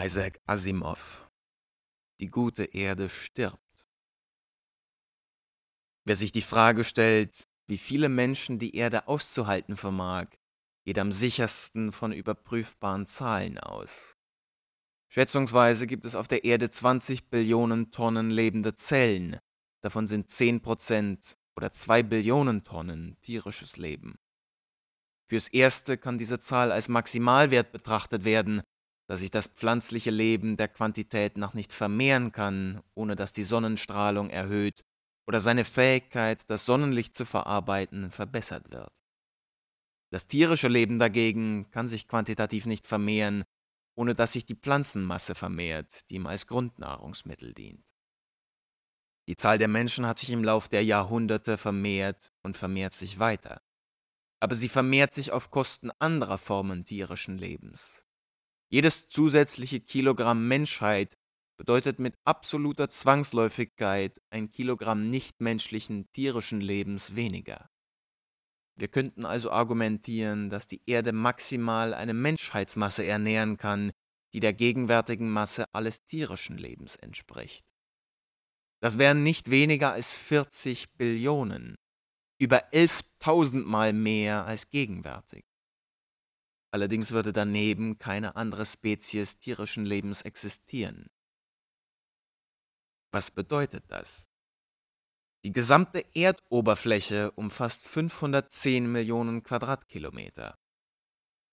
Isaac Asimov Die gute Erde stirbt. Wer sich die Frage stellt, wie viele Menschen die Erde auszuhalten vermag, geht am sichersten von überprüfbaren Zahlen aus. Schätzungsweise gibt es auf der Erde 20 Billionen Tonnen lebende Zellen, davon sind 10 oder 2 Billionen Tonnen tierisches Leben. Fürs Erste kann diese Zahl als Maximalwert betrachtet werden, dass ich das pflanzliche Leben der Quantität noch nicht vermehren kann, ohne dass die Sonnenstrahlung erhöht oder seine Fähigkeit, das Sonnenlicht zu verarbeiten, verbessert wird. Das tierische Leben dagegen kann sich quantitativ nicht vermehren, ohne dass sich die Pflanzenmasse vermehrt, die ihm als Grundnahrungsmittel dient. Die Zahl der Menschen hat sich im Lauf der Jahrhunderte vermehrt und vermehrt sich weiter. Aber sie vermehrt sich auf Kosten anderer Formen tierischen Lebens. Jedes zusätzliche Kilogramm Menschheit bedeutet mit absoluter Zwangsläufigkeit ein Kilogramm nichtmenschlichen tierischen Lebens weniger. Wir könnten also argumentieren, dass die Erde maximal eine Menschheitsmasse ernähren kann, die der gegenwärtigen Masse alles tierischen Lebens entspricht. Das wären nicht weniger als 40 Billionen, über 11.000 Mal mehr als gegenwärtig. Allerdings würde daneben keine andere Spezies tierischen Lebens existieren. Was bedeutet das? Die gesamte Erdoberfläche umfasst 510 Millionen Quadratkilometer.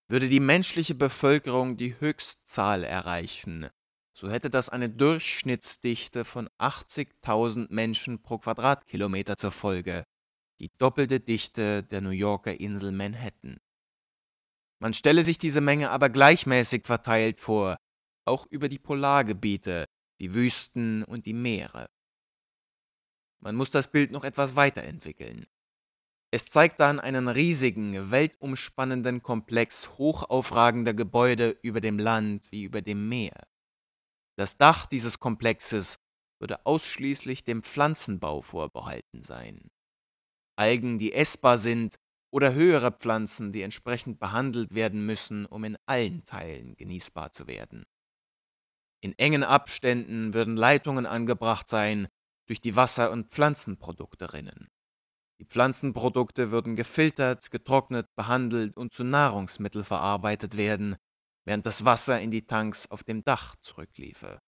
Würde die menschliche Bevölkerung die Höchstzahl erreichen, so hätte das eine Durchschnittsdichte von 80.000 Menschen pro Quadratkilometer zur Folge, die doppelte Dichte der New Yorker Insel Manhattan. Man stelle sich diese Menge aber gleichmäßig verteilt vor, auch über die Polargebiete, die Wüsten und die Meere. Man muss das Bild noch etwas weiterentwickeln. Es zeigt dann einen riesigen, weltumspannenden Komplex hochaufragender Gebäude über dem Land wie über dem Meer. Das Dach dieses Komplexes würde ausschließlich dem Pflanzenbau vorbehalten sein. Algen, die essbar sind, oder höhere Pflanzen, die entsprechend behandelt werden müssen, um in allen Teilen genießbar zu werden. In engen Abständen würden Leitungen angebracht sein, durch die Wasser- und Pflanzenprodukte rinnen. Die Pflanzenprodukte würden gefiltert, getrocknet, behandelt und zu Nahrungsmittel verarbeitet werden, während das Wasser in die Tanks auf dem Dach zurückliefe.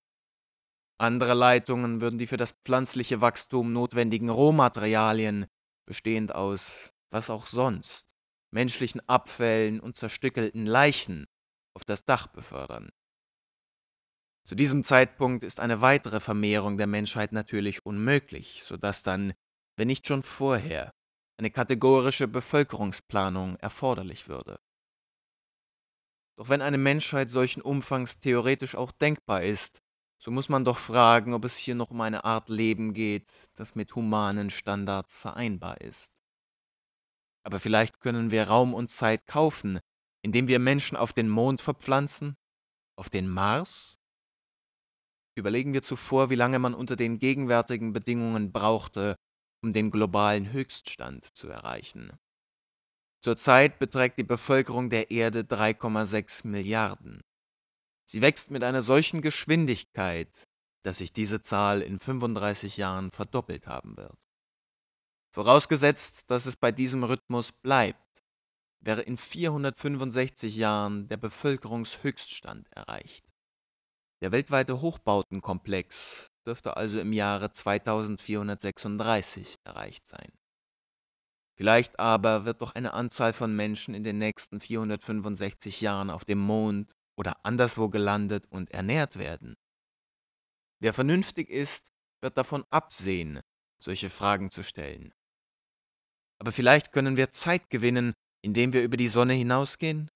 Andere Leitungen würden die für das pflanzliche Wachstum notwendigen Rohmaterialien, bestehend aus was auch sonst, menschlichen Abfällen und zerstückelten Leichen auf das Dach befördern. Zu diesem Zeitpunkt ist eine weitere Vermehrung der Menschheit natürlich unmöglich, sodass dann, wenn nicht schon vorher, eine kategorische Bevölkerungsplanung erforderlich würde. Doch wenn eine Menschheit solchen Umfangs theoretisch auch denkbar ist, so muss man doch fragen, ob es hier noch um eine Art Leben geht, das mit humanen Standards vereinbar ist. Aber vielleicht können wir Raum und Zeit kaufen, indem wir Menschen auf den Mond verpflanzen, auf den Mars? Überlegen wir zuvor, wie lange man unter den gegenwärtigen Bedingungen brauchte, um den globalen Höchststand zu erreichen. Zurzeit beträgt die Bevölkerung der Erde 3,6 Milliarden. Sie wächst mit einer solchen Geschwindigkeit, dass sich diese Zahl in 35 Jahren verdoppelt haben wird. Vorausgesetzt, dass es bei diesem Rhythmus bleibt, wäre in 465 Jahren der Bevölkerungshöchststand erreicht. Der weltweite Hochbautenkomplex dürfte also im Jahre 2436 erreicht sein. Vielleicht aber wird doch eine Anzahl von Menschen in den nächsten 465 Jahren auf dem Mond oder anderswo gelandet und ernährt werden. Wer vernünftig ist, wird davon absehen, solche Fragen zu stellen aber vielleicht können wir Zeit gewinnen, indem wir über die Sonne hinausgehen,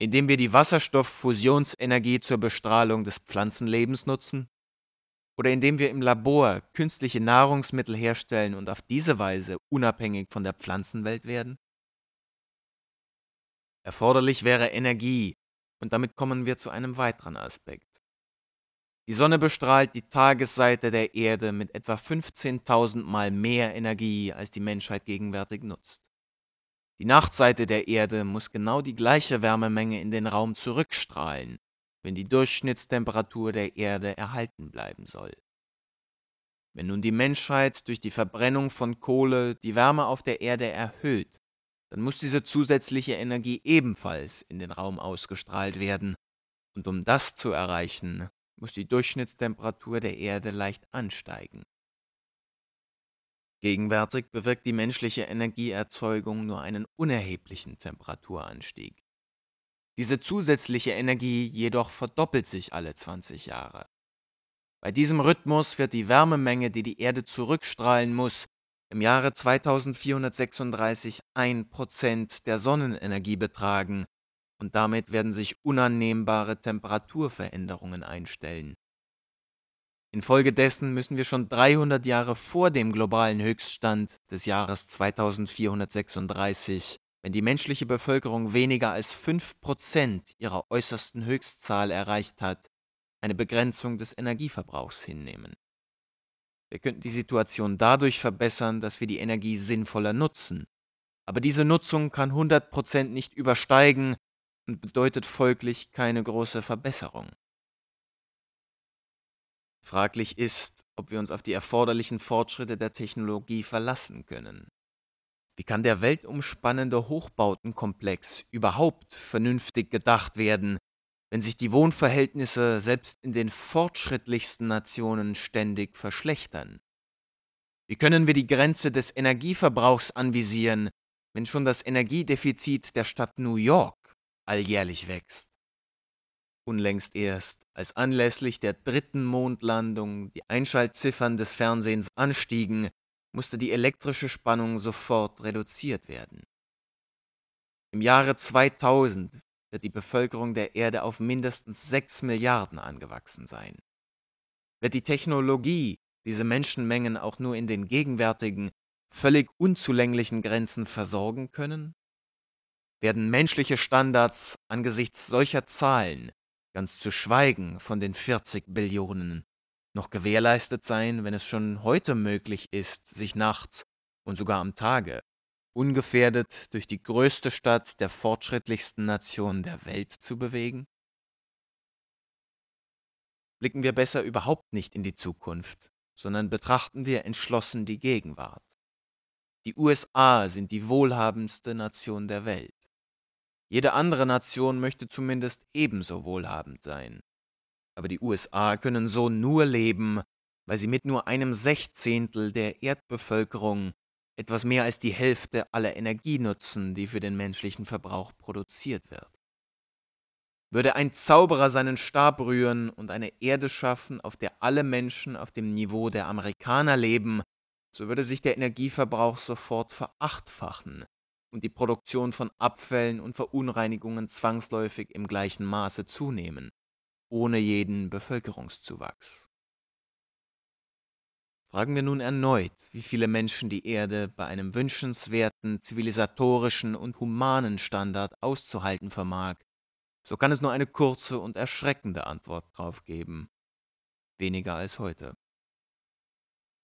indem wir die Wasserstofffusionsenergie zur Bestrahlung des Pflanzenlebens nutzen oder indem wir im Labor künstliche Nahrungsmittel herstellen und auf diese Weise unabhängig von der Pflanzenwelt werden? Erforderlich wäre Energie, und damit kommen wir zu einem weiteren Aspekt. Die Sonne bestrahlt die Tagesseite der Erde mit etwa 15.000 Mal mehr Energie, als die Menschheit gegenwärtig nutzt. Die Nachtseite der Erde muss genau die gleiche Wärmemenge in den Raum zurückstrahlen, wenn die Durchschnittstemperatur der Erde erhalten bleiben soll. Wenn nun die Menschheit durch die Verbrennung von Kohle die Wärme auf der Erde erhöht, dann muss diese zusätzliche Energie ebenfalls in den Raum ausgestrahlt werden, und um das zu erreichen, muss die Durchschnittstemperatur der Erde leicht ansteigen. Gegenwärtig bewirkt die menschliche Energieerzeugung nur einen unerheblichen Temperaturanstieg. Diese zusätzliche Energie jedoch verdoppelt sich alle 20 Jahre. Bei diesem Rhythmus wird die Wärmemenge, die die Erde zurückstrahlen muss, im Jahre 2436 1% der Sonnenenergie betragen und damit werden sich unannehmbare Temperaturveränderungen einstellen. Infolgedessen müssen wir schon 300 Jahre vor dem globalen Höchststand des Jahres 2436, wenn die menschliche Bevölkerung weniger als 5% ihrer äußersten Höchstzahl erreicht hat, eine Begrenzung des Energieverbrauchs hinnehmen. Wir könnten die Situation dadurch verbessern, dass wir die Energie sinnvoller nutzen. Aber diese Nutzung kann 100% nicht übersteigen, und bedeutet folglich keine große Verbesserung. Fraglich ist, ob wir uns auf die erforderlichen Fortschritte der Technologie verlassen können. Wie kann der weltumspannende Hochbautenkomplex überhaupt vernünftig gedacht werden, wenn sich die Wohnverhältnisse selbst in den fortschrittlichsten Nationen ständig verschlechtern? Wie können wir die Grenze des Energieverbrauchs anvisieren, wenn schon das Energiedefizit der Stadt New York alljährlich wächst. Unlängst erst, als anlässlich der dritten Mondlandung die Einschaltziffern des Fernsehens anstiegen, musste die elektrische Spannung sofort reduziert werden. Im Jahre 2000 wird die Bevölkerung der Erde auf mindestens 6 Milliarden angewachsen sein. Wird die Technologie diese Menschenmengen auch nur in den gegenwärtigen, völlig unzulänglichen Grenzen versorgen können? werden menschliche Standards angesichts solcher Zahlen, ganz zu schweigen von den 40 Billionen, noch gewährleistet sein, wenn es schon heute möglich ist, sich nachts und sogar am Tage ungefährdet durch die größte Stadt der fortschrittlichsten Nation der Welt zu bewegen? Blicken wir besser überhaupt nicht in die Zukunft, sondern betrachten wir entschlossen die Gegenwart. Die USA sind die wohlhabendste Nation der Welt. Jede andere Nation möchte zumindest ebenso wohlhabend sein. Aber die USA können so nur leben, weil sie mit nur einem Sechzehntel der Erdbevölkerung etwas mehr als die Hälfte aller Energie nutzen, die für den menschlichen Verbrauch produziert wird. Würde ein Zauberer seinen Stab rühren und eine Erde schaffen, auf der alle Menschen auf dem Niveau der Amerikaner leben, so würde sich der Energieverbrauch sofort verachtfachen, und die Produktion von Abfällen und Verunreinigungen zwangsläufig im gleichen Maße zunehmen, ohne jeden Bevölkerungszuwachs. Fragen wir nun erneut, wie viele Menschen die Erde bei einem wünschenswerten zivilisatorischen und humanen Standard auszuhalten vermag, so kann es nur eine kurze und erschreckende Antwort darauf geben. Weniger als heute.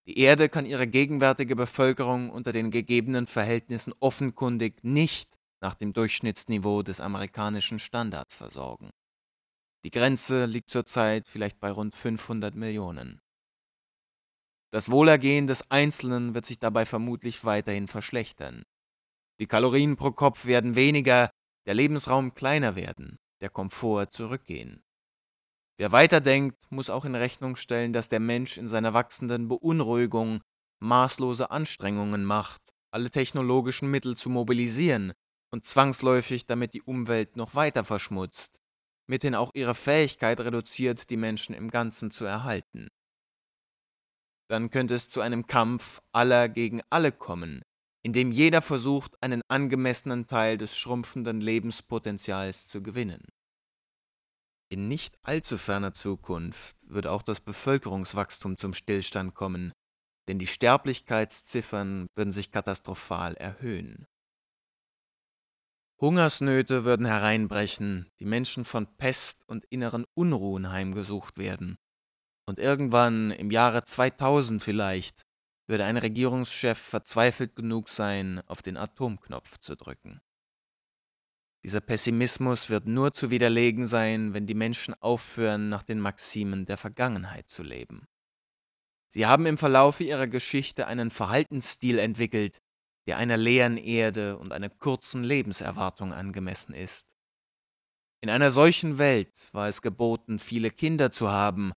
Die Erde kann ihre gegenwärtige Bevölkerung unter den gegebenen Verhältnissen offenkundig nicht nach dem Durchschnittsniveau des amerikanischen Standards versorgen. Die Grenze liegt zurzeit vielleicht bei rund 500 Millionen. Das Wohlergehen des Einzelnen wird sich dabei vermutlich weiterhin verschlechtern. Die Kalorien pro Kopf werden weniger, der Lebensraum kleiner werden, der Komfort zurückgehen. Wer weiterdenkt, muss auch in Rechnung stellen, dass der Mensch in seiner wachsenden Beunruhigung maßlose Anstrengungen macht, alle technologischen Mittel zu mobilisieren und zwangsläufig damit die Umwelt noch weiter verschmutzt, mithin auch ihre Fähigkeit reduziert, die Menschen im Ganzen zu erhalten. Dann könnte es zu einem Kampf aller gegen alle kommen, in dem jeder versucht, einen angemessenen Teil des schrumpfenden Lebenspotenzials zu gewinnen. In nicht allzu ferner Zukunft wird auch das Bevölkerungswachstum zum Stillstand kommen, denn die Sterblichkeitsziffern würden sich katastrophal erhöhen. Hungersnöte würden hereinbrechen, die Menschen von Pest und inneren Unruhen heimgesucht werden. Und irgendwann, im Jahre 2000 vielleicht, würde ein Regierungschef verzweifelt genug sein, auf den Atomknopf zu drücken. Dieser Pessimismus wird nur zu widerlegen sein, wenn die Menschen aufhören, nach den Maximen der Vergangenheit zu leben. Sie haben im Verlaufe ihrer Geschichte einen Verhaltensstil entwickelt, der einer leeren Erde und einer kurzen Lebenserwartung angemessen ist. In einer solchen Welt war es geboten, viele Kinder zu haben,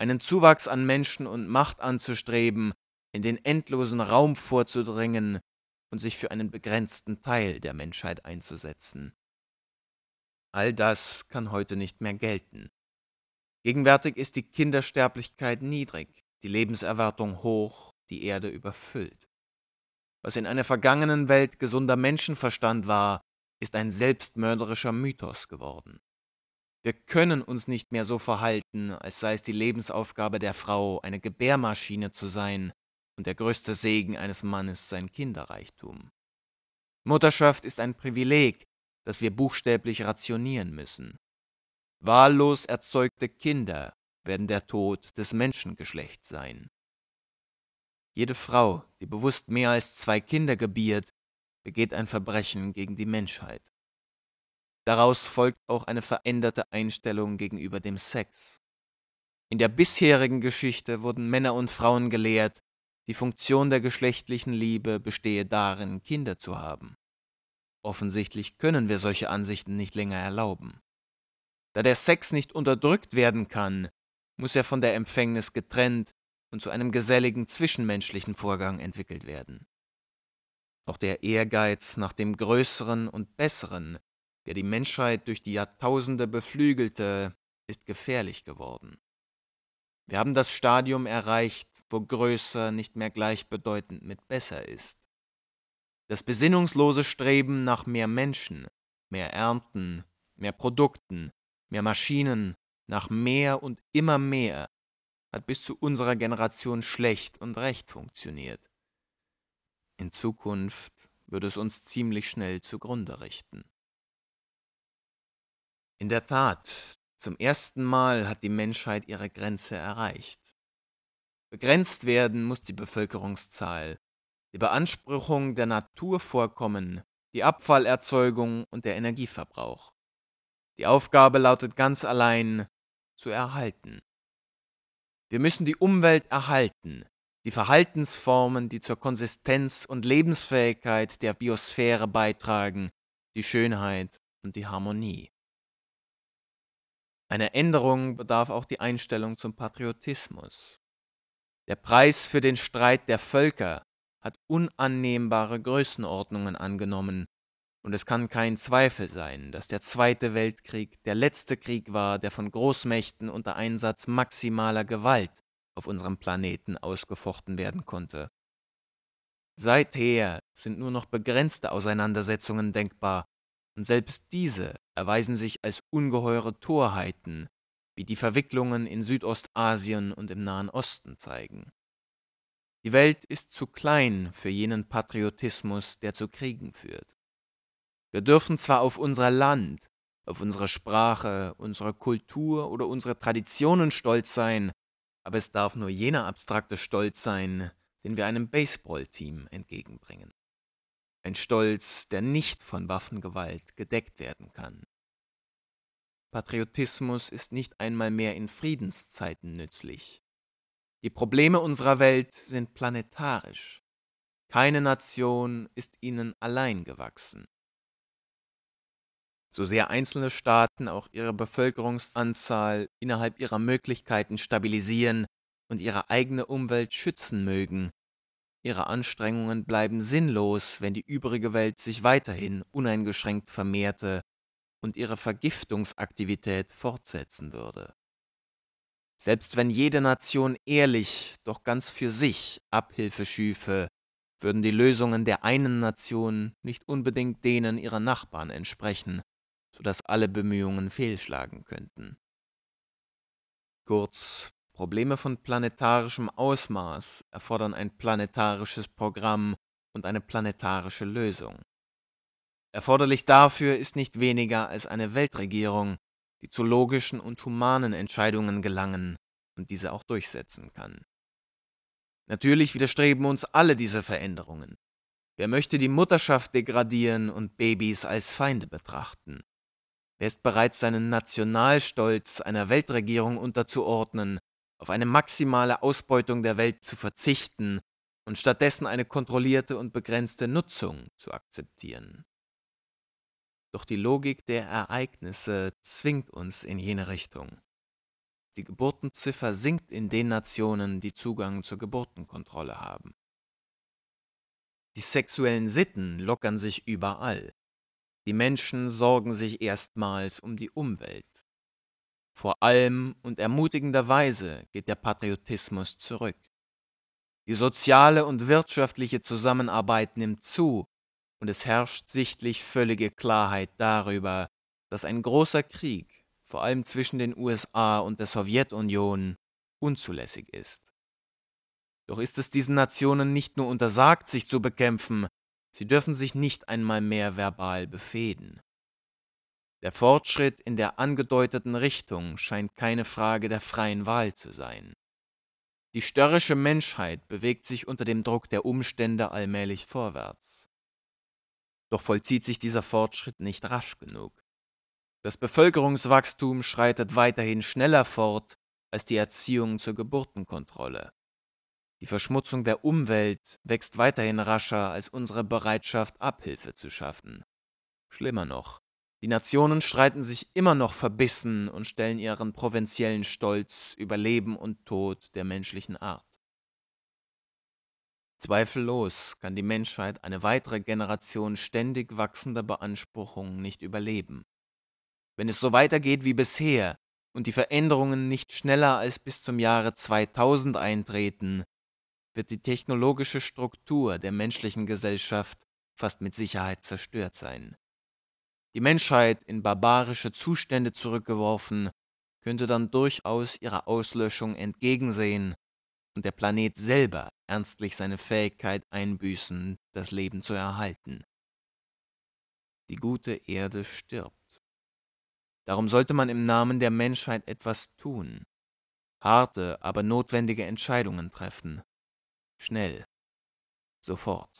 einen Zuwachs an Menschen und Macht anzustreben, in den endlosen Raum vorzudringen und sich für einen begrenzten Teil der Menschheit einzusetzen. All das kann heute nicht mehr gelten. Gegenwärtig ist die Kindersterblichkeit niedrig, die Lebenserwartung hoch, die Erde überfüllt. Was in einer vergangenen Welt gesunder Menschenverstand war, ist ein selbstmörderischer Mythos geworden. Wir können uns nicht mehr so verhalten, als sei es die Lebensaufgabe der Frau, eine Gebärmaschine zu sein und der größte Segen eines Mannes sein Kinderreichtum. Mutterschaft ist ein Privileg, dass wir buchstäblich rationieren müssen. Wahllos erzeugte Kinder werden der Tod des Menschengeschlechts sein. Jede Frau, die bewusst mehr als zwei Kinder gebiert, begeht ein Verbrechen gegen die Menschheit. Daraus folgt auch eine veränderte Einstellung gegenüber dem Sex. In der bisherigen Geschichte wurden Männer und Frauen gelehrt, die Funktion der geschlechtlichen Liebe bestehe darin, Kinder zu haben. Offensichtlich können wir solche Ansichten nicht länger erlauben. Da der Sex nicht unterdrückt werden kann, muss er von der Empfängnis getrennt und zu einem geselligen zwischenmenschlichen Vorgang entwickelt werden. Auch der Ehrgeiz nach dem Größeren und Besseren, der die Menschheit durch die Jahrtausende beflügelte, ist gefährlich geworden. Wir haben das Stadium erreicht, wo größer nicht mehr gleichbedeutend mit besser ist. Das besinnungslose Streben nach mehr Menschen, mehr Ernten, mehr Produkten, mehr Maschinen, nach mehr und immer mehr hat bis zu unserer Generation schlecht und recht funktioniert. In Zukunft würde es uns ziemlich schnell zugrunde richten. In der Tat, zum ersten Mal hat die Menschheit ihre Grenze erreicht. Begrenzt werden muss die Bevölkerungszahl die Beanspruchung der Naturvorkommen, die Abfallerzeugung und der Energieverbrauch. Die Aufgabe lautet ganz allein zu erhalten. Wir müssen die Umwelt erhalten, die Verhaltensformen, die zur Konsistenz und Lebensfähigkeit der Biosphäre beitragen, die Schönheit und die Harmonie. Eine Änderung bedarf auch die Einstellung zum Patriotismus. Der Preis für den Streit der Völker, hat unannehmbare Größenordnungen angenommen, und es kann kein Zweifel sein, dass der Zweite Weltkrieg der letzte Krieg war, der von Großmächten unter Einsatz maximaler Gewalt auf unserem Planeten ausgefochten werden konnte. Seither sind nur noch begrenzte Auseinandersetzungen denkbar, und selbst diese erweisen sich als ungeheure Torheiten, wie die Verwicklungen in Südostasien und im Nahen Osten zeigen. Die Welt ist zu klein für jenen Patriotismus, der zu Kriegen führt. Wir dürfen zwar auf unser Land, auf unsere Sprache, unsere Kultur oder unsere Traditionen stolz sein, aber es darf nur jener abstrakte Stolz sein, den wir einem Baseballteam entgegenbringen. Ein Stolz, der nicht von Waffengewalt gedeckt werden kann. Patriotismus ist nicht einmal mehr in Friedenszeiten nützlich. Die Probleme unserer Welt sind planetarisch. Keine Nation ist ihnen allein gewachsen. So sehr einzelne Staaten auch ihre Bevölkerungsanzahl innerhalb ihrer Möglichkeiten stabilisieren und ihre eigene Umwelt schützen mögen, ihre Anstrengungen bleiben sinnlos, wenn die übrige Welt sich weiterhin uneingeschränkt vermehrte und ihre Vergiftungsaktivität fortsetzen würde. Selbst wenn jede Nation ehrlich, doch ganz für sich Abhilfe schüfe, würden die Lösungen der einen Nation nicht unbedingt denen ihrer Nachbarn entsprechen, so dass alle Bemühungen fehlschlagen könnten. Kurz, Probleme von planetarischem Ausmaß erfordern ein planetarisches Programm und eine planetarische Lösung. Erforderlich dafür ist nicht weniger als eine Weltregierung, die zu logischen und humanen Entscheidungen gelangen und diese auch durchsetzen kann. Natürlich widerstreben uns alle diese Veränderungen. Wer möchte die Mutterschaft degradieren und Babys als Feinde betrachten? Wer ist bereit, seinen Nationalstolz einer Weltregierung unterzuordnen, auf eine maximale Ausbeutung der Welt zu verzichten und stattdessen eine kontrollierte und begrenzte Nutzung zu akzeptieren? doch die Logik der Ereignisse zwingt uns in jene Richtung. Die Geburtenziffer sinkt in den Nationen, die Zugang zur Geburtenkontrolle haben. Die sexuellen Sitten lockern sich überall. Die Menschen sorgen sich erstmals um die Umwelt. Vor allem und ermutigenderweise geht der Patriotismus zurück. Die soziale und wirtschaftliche Zusammenarbeit nimmt zu und es herrscht sichtlich völlige Klarheit darüber, dass ein großer Krieg, vor allem zwischen den USA und der Sowjetunion, unzulässig ist. Doch ist es diesen Nationen nicht nur untersagt, sich zu bekämpfen, sie dürfen sich nicht einmal mehr verbal befehden. Der Fortschritt in der angedeuteten Richtung scheint keine Frage der freien Wahl zu sein. Die störrische Menschheit bewegt sich unter dem Druck der Umstände allmählich vorwärts. Doch vollzieht sich dieser Fortschritt nicht rasch genug. Das Bevölkerungswachstum schreitet weiterhin schneller fort als die Erziehung zur Geburtenkontrolle. Die Verschmutzung der Umwelt wächst weiterhin rascher als unsere Bereitschaft, Abhilfe zu schaffen. Schlimmer noch, die Nationen streiten sich immer noch verbissen und stellen ihren provinziellen Stolz über Leben und Tod der menschlichen Art. Zweifellos kann die Menschheit eine weitere Generation ständig wachsender Beanspruchungen nicht überleben. Wenn es so weitergeht wie bisher und die Veränderungen nicht schneller als bis zum Jahre 2000 eintreten, wird die technologische Struktur der menschlichen Gesellschaft fast mit Sicherheit zerstört sein. Die Menschheit in barbarische Zustände zurückgeworfen, könnte dann durchaus ihrer Auslöschung entgegensehen und der Planet selber ernstlich seine Fähigkeit einbüßen, das Leben zu erhalten. Die gute Erde stirbt. Darum sollte man im Namen der Menschheit etwas tun, harte, aber notwendige Entscheidungen treffen, schnell, sofort.